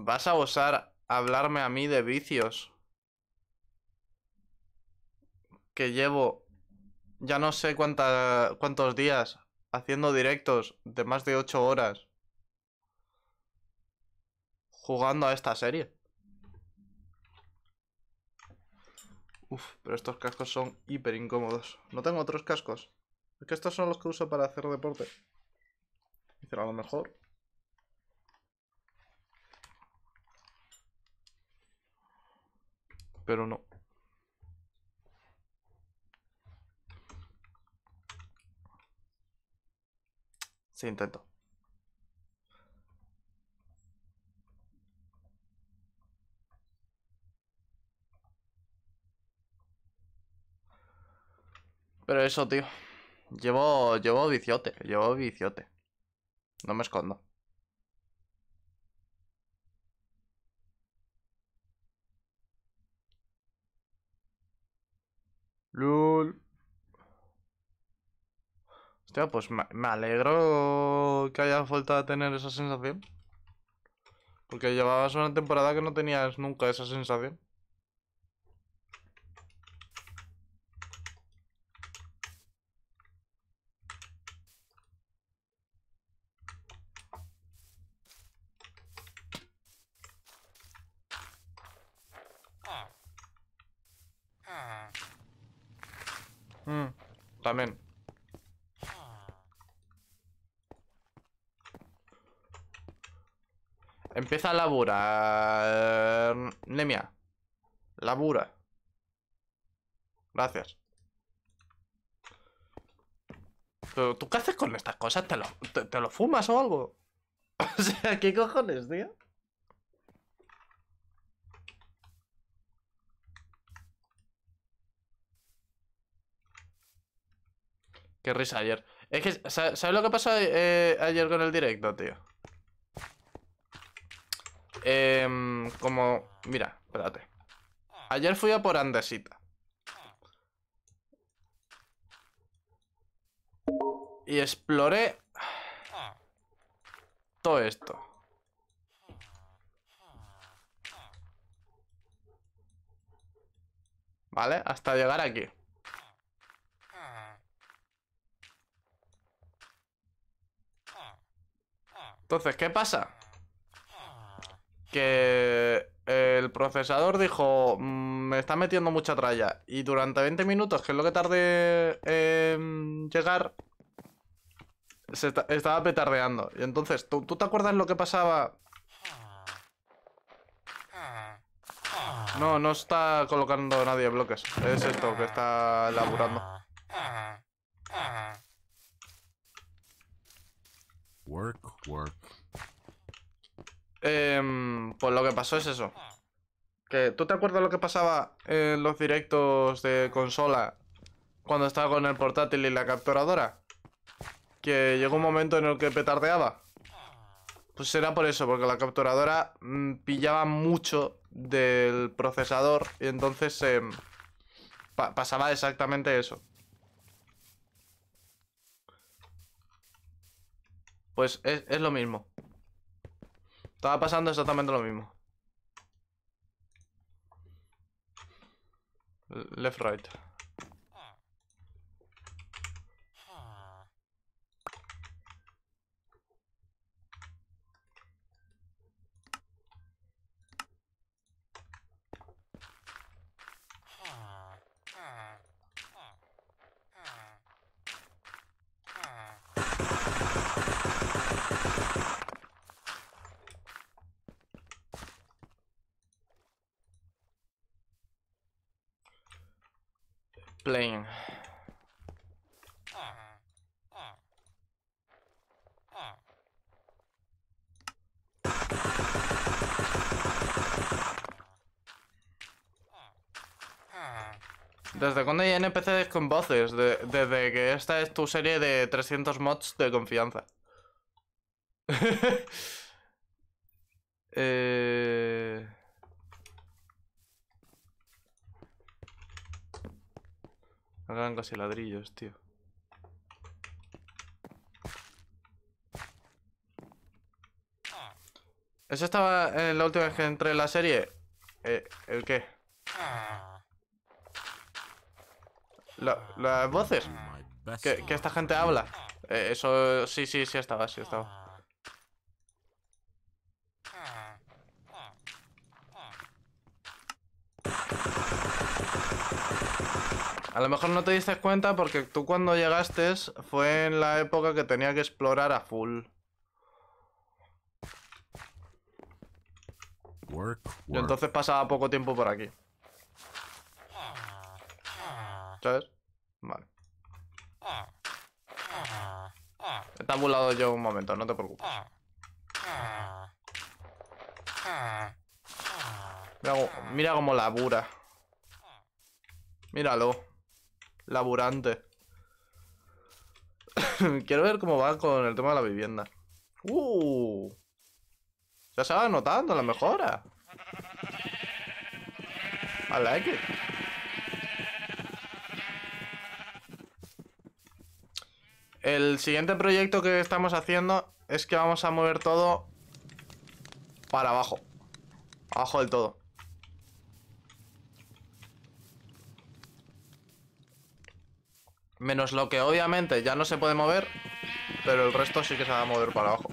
Vas a osar hablarme a mí de vicios. Que llevo ya no sé cuánta, cuántos días haciendo directos de más de 8 horas jugando a esta serie. Uf, pero estos cascos son hiper incómodos. No tengo otros cascos. Es que estos son los que uso para hacer deporte. y a lo mejor pero no. Se sí, Pero eso, tío. Llevo, llevo viciote, llevo viciote. No me escondo. Lul. Hostia, pues me alegro que haya a tener esa sensación. Porque llevabas una temporada que no tenías nunca esa sensación. labura Nemia. Labura. Gracias. ¿Pero tú qué haces con estas cosas? ¿Te lo, fumas o algo? O sea, ¿qué cojones, tío? Qué risa ayer. Es que, ¿sabes lo que pasó eh, ayer con el directo, tío? Eh, como... Mira, espérate. Ayer fui a por Andesita. Y exploré... Todo esto. ¿Vale? Hasta llegar aquí. Entonces, ¿qué pasa? que el procesador dijo, mm, me está metiendo mucha tralla. Y durante 20 minutos, que es lo que tardé en llegar, estaba petardeando. Y entonces, ¿tú, ¿tú te acuerdas lo que pasaba? No, no está colocando nadie bloques. Es esto que está elaborando. Work, work, Em, pues lo que pasó es eso. ¿Tú te acuerdas lo que pasaba en los directos de consola cuando estaba con el portátil y la capturadora? Que llegó un momento en el que petardeaba. Pues era por eso, porque la capturadora mm, pillaba mucho del procesador y entonces em, pasaba exactamente eso. Pues es lo mismo. Estaba pasando exactamente lo mismo. Left, right. ¿Desde cuándo hay NPCs con voces? desde que esta es tu serie de 300 mods de confianza. eh... Hagan casi ladrillos, tío. ¿Eso estaba en la última vez que entré en la serie? Eh, ¿El qué? ¿Las voces? ¿Que, esta gente habla? Eh, eso sí, sí, sí estaba, sí estaba. A lo mejor no te diste cuenta porque tú cuando llegaste fue en la época que tenía que explorar a full. y entonces pasaba poco tiempo por aquí. ¿Sabes? Vale. He tabulado yo un momento, no te preocupes. Mira, como cómo labura. Míralo laburante. Quiero ver cómo va con el tema de la vivienda. Uh. Ya se va notando la mejora. I like it. El siguiente proyecto que estamos haciendo es que vamos a mover todo para abajo. Abajo del todo. Menos lo que obviamente ya no se puede mover, pero el resto sí que se va a mover para abajo.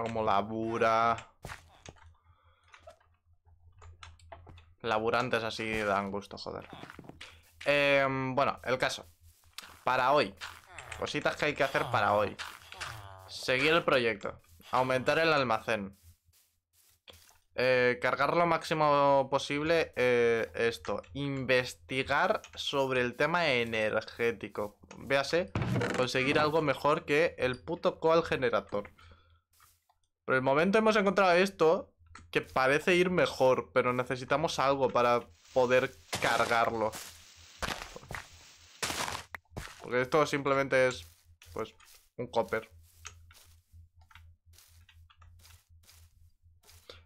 Como labura. Laburantes así dan gusto, joder. Em, bueno, el caso. Para hoy. Cositas que hay que hacer para hoy. Seguir el proyecto. Aumentar el almacén. Eh, cargar lo máximo posible eh, esto. Investigar sobre el tema energético. Véase, conseguir algo mejor que el puto coal generator. Por el momento hemos encontrado esto, que parece ir mejor, pero necesitamos algo para poder cargarlo. Porque esto simplemente es, pues, un copper.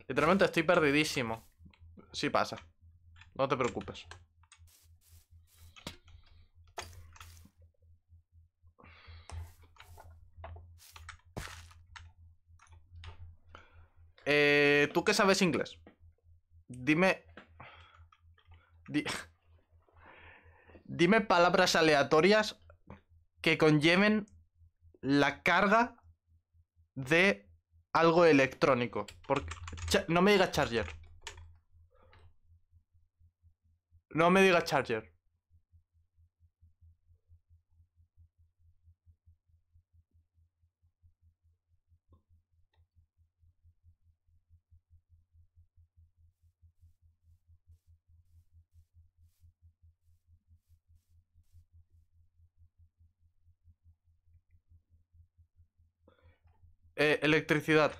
Literalmente estoy perdidísimo. Sí pasa. No te preocupes. Eh, ¿Tú qué sabes inglés? Dime... Dime palabras aleatorias que conlleven la carga de algo electrónico. No me digas charger. No me digas charger. Eh, electricidad.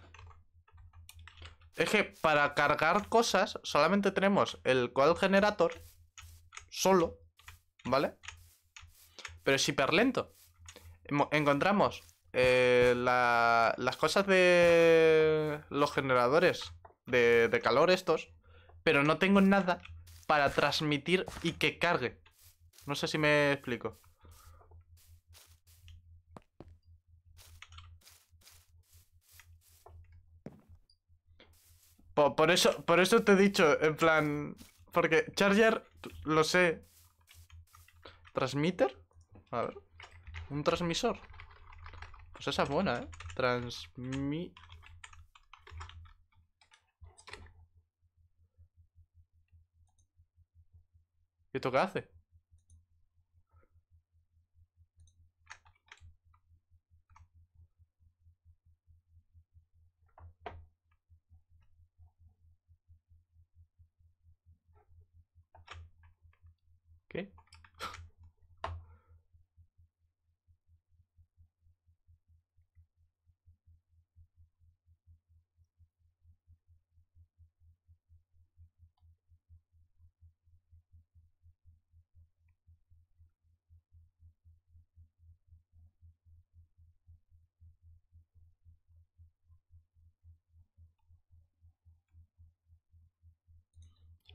Es que para cargar cosas solamente tenemos el cual generator solo, ¿vale? Pero es hiper lento. Encontramos eh, las cosas de los generadores de calor estos, pero no tengo nada para transmitir y que cargue. No sé si me explico. Por, eso, por eso te he dicho, en plan. Porque Charger, lo sé. ¿Transmitter? A ver. Un transmisor. Pues esa es buena, ¿eh? Transmi. ¿Y esto qué hace?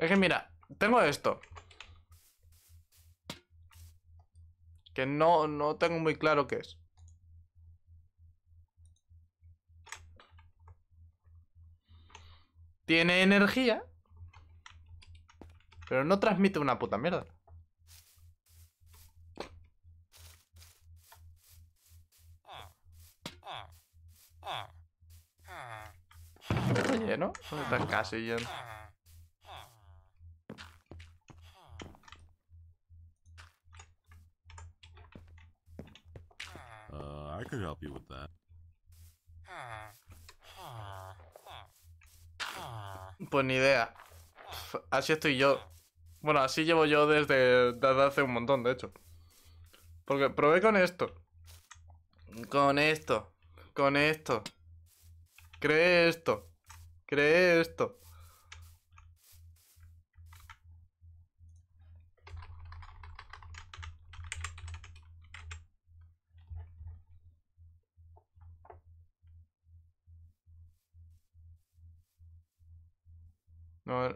Es que mira, tengo esto. Que no, no tengo muy claro qué es. Tiene energía. Pero no transmite una puta mierda. ¿Está lleno? está casi lleno? Pues ni idea. Así estoy yo. Bueno, así llevo yo desde, hace un montón, de hecho. Porque probé con esto. Con esto. Con esto. Cree esto. Cree esto.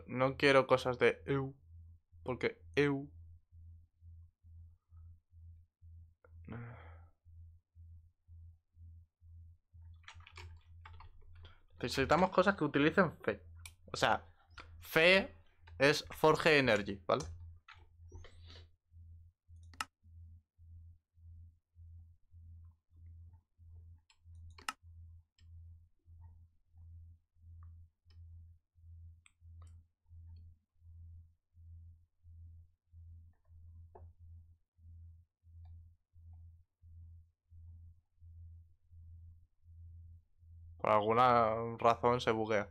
No, quiero cosas de EU. Porque EU. Necesitamos cosas que utilicen fe. O sea, fe es Forge Energy, ¿vale? Por alguna razón se buguea.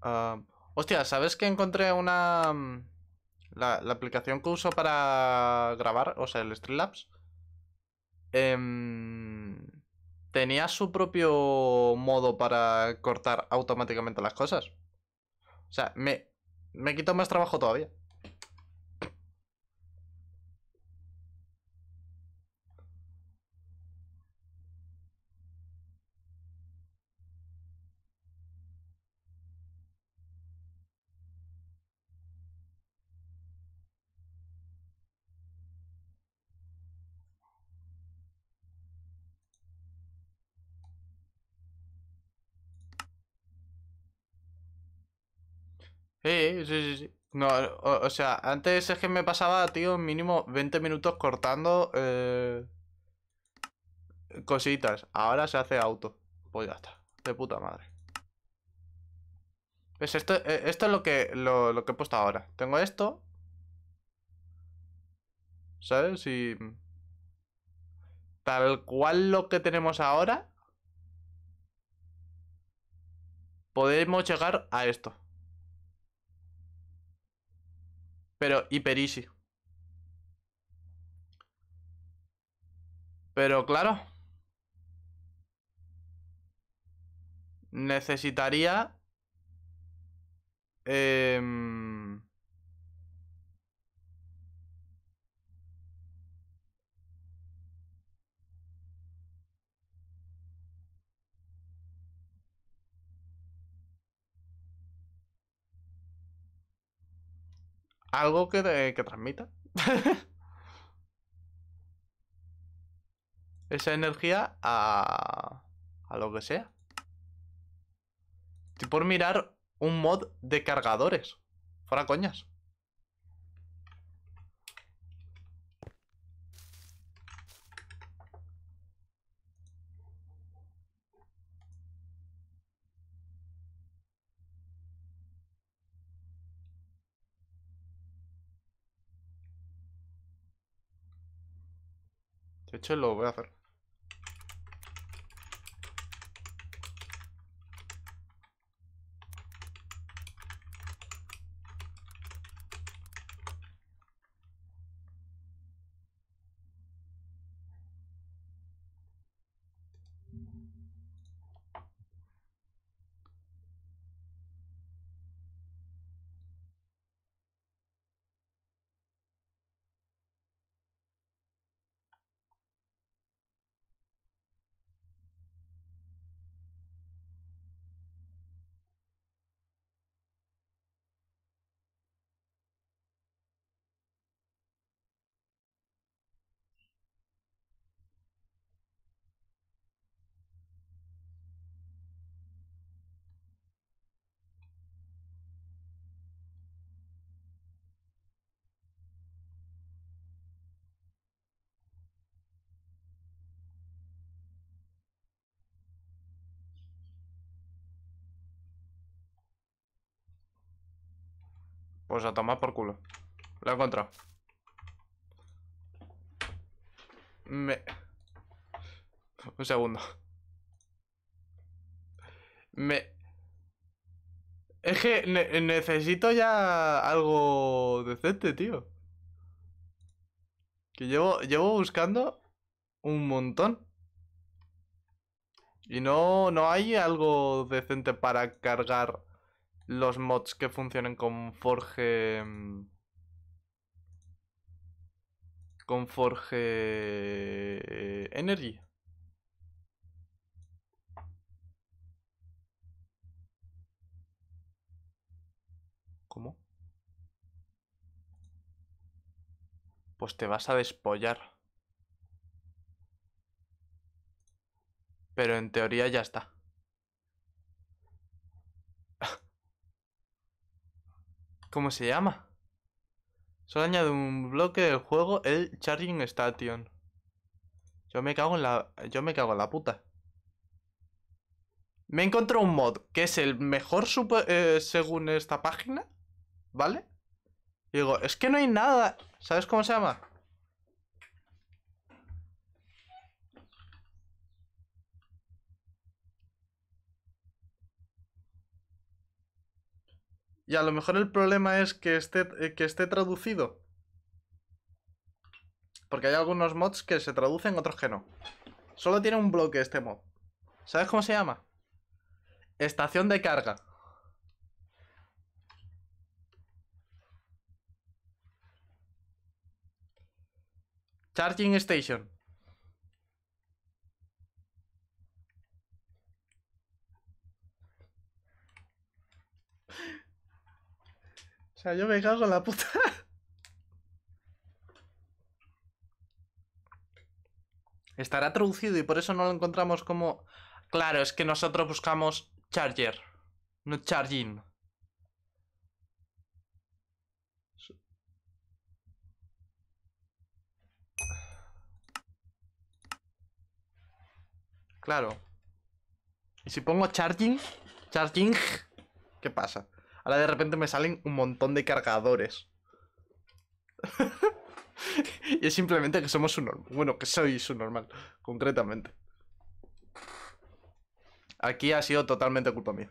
Ah, hostia, ¿sabes que encontré una... Mm, la, aplicación que uso para grabar, o sea, el Streamlabs, em, tenía su propio modo para cortar automáticamente las cosas. O sea, me, me quito más trabajo todavía. Sí, sí, sí, sí. No, o, sea, antes es que me pasaba, tío, mínimo 20 minutos cortando eh, cositas. Ahora se hace auto. Pues ya está. De puta madre. Pues esto, es lo que, lo, lo que he puesto ahora. Tengo esto. ¿Sabes? Y... Tal cual lo que tenemos ahora. Podemos llegar a esto. Pero hiper Pero claro. Necesitaría... Eh, algo que, transmita. Esa energía a, a lo que sea. Estoy por mirar un mod de cargadores. Fuera coñas. hecho lo voy a hacer. Pues a tomar por culo. Lo he encontrado. Me... Un segundo. Me... Es que necesito ya algo decente, tío. Que llevo, llevo buscando un montón. Y no, no hay algo decente para cargar los mods que funcionen con Forge. Mm, con Forge eh, Energy. ¿Cómo? Pues te vas a despollar. Pero en teoría ya está. ¿Cómo se llama? Solo añado un bloque del juego, el Charging Station. Yo me cago en la... Yo me cago en la puta. Me encontré un mod que es el mejor super, eh, según esta página. ¿Vale? Y digo, es que no hay nada. ¿Sabes cómo se llama? Y a lo mejor el problema es que esté, eh, que esté traducido. Porque hay algunos mods que se traducen, otros que no. Solo tiene un bloque este mod. ¿Sabes cómo se llama? Estación de carga. Charging Station. O sea, yo me cago en la puta. Estará traducido y por eso no lo encontramos como... Claro, es que nosotros buscamos charger, no charging. Claro. Y si pongo charging, charging, ¿qué pasa? Ahora de repente me salen un montón de cargadores. y es simplemente que somos un normal. Bueno, que soy un normal, concretamente. Aquí ha sido totalmente culpa mía.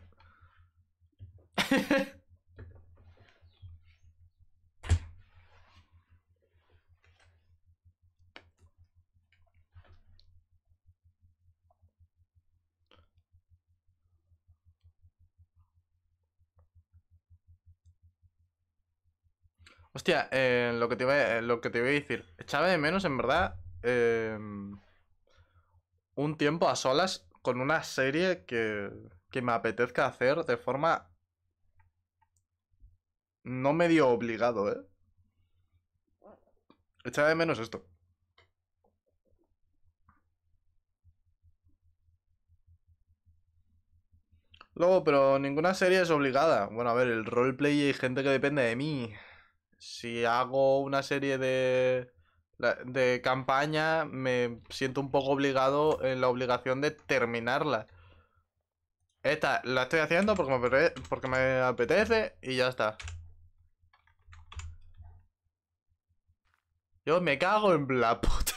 Hostia, eh, eh, lo, que te iba, a decir. Echaba de menos, en verdad, em, un tiempo a solas con una serie que, me apetezca hacer de forma no medio obligado, ¿eh? Echaba de menos esto. Luego, pero ninguna serie es obligada. Bueno, a ver, el roleplay hay gente que depende de mí si hago una serie de, de campaña, me siento un poco obligado en la obligación de terminarla. Esta la estoy haciendo porque me, porque me apetece y ya está. Yo me cago en la puta.